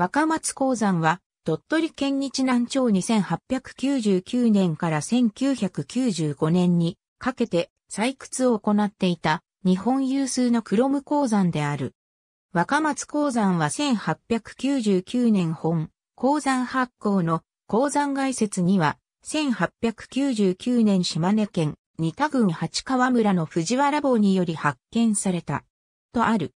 若松鉱山は、鳥取県日南町2899年から1995年にかけて採掘を行っていた日本有数のクロム鉱山である。若松鉱山は1899年本鉱山発行の鉱山外説には1899年島根県二田郡八川村の藤原坊により発見された。とある。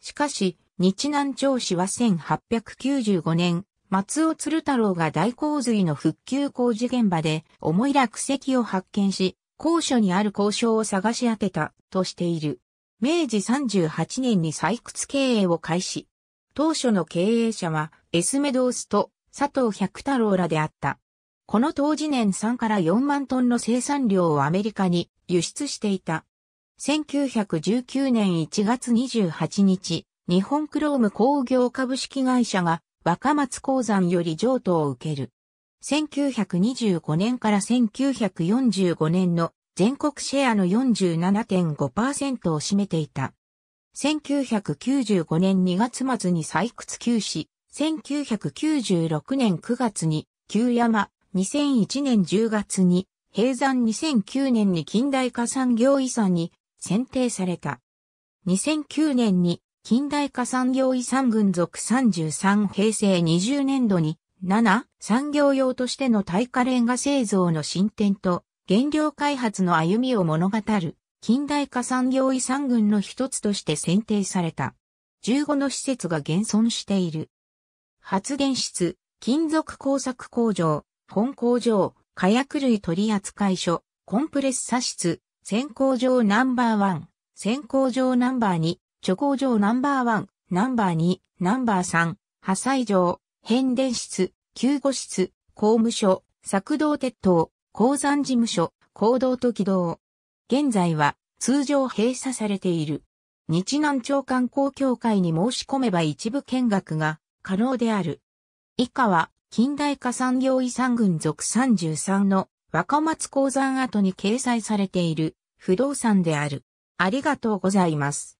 しかし、日南町市は1895年、松尾鶴太郎が大洪水の復旧工事現場で重い落石を発見し、高所にある交渉を探し当てたとしている。明治38年に採掘経営を開始。当初の経営者はエスメドースと佐藤百太郎らであった。この当時年3から4万トンの生産量をアメリカに輸出していた。1919年1月28日、日本クローム工業株式会社が若松鉱山より譲渡を受ける。1925年から1945年の全国シェアの47.5%を占めていた。1995年2月末に採掘休止、1996年9月に旧山、2001年10月に閉山2009年に近代化産業遺産に選定された。2009年に近代化産業遺産群属33平成20年度に、7、産業用としての耐火レンガ製造の進展と、原料開発の歩みを物語る、近代化産業遺産群の一つとして選定された。15の施設が現存している。発電室、金属工作工場、本工場、火薬類取扱所、コンプレッサ室、先工場ナンバーワン、先工場ナンバー2、貯工場ナンバーワン、ナンバー2、ナンバー3、破砕場、変電室、救護室、公務所、作動鉄塔、鉱山事務所、行動と軌道。現在は通常閉鎖されている。日南町観光協会に申し込めば一部見学が可能である。以下は近代化産業遺産群属33の若松鉱山跡に掲載されている不動産である。ありがとうございます。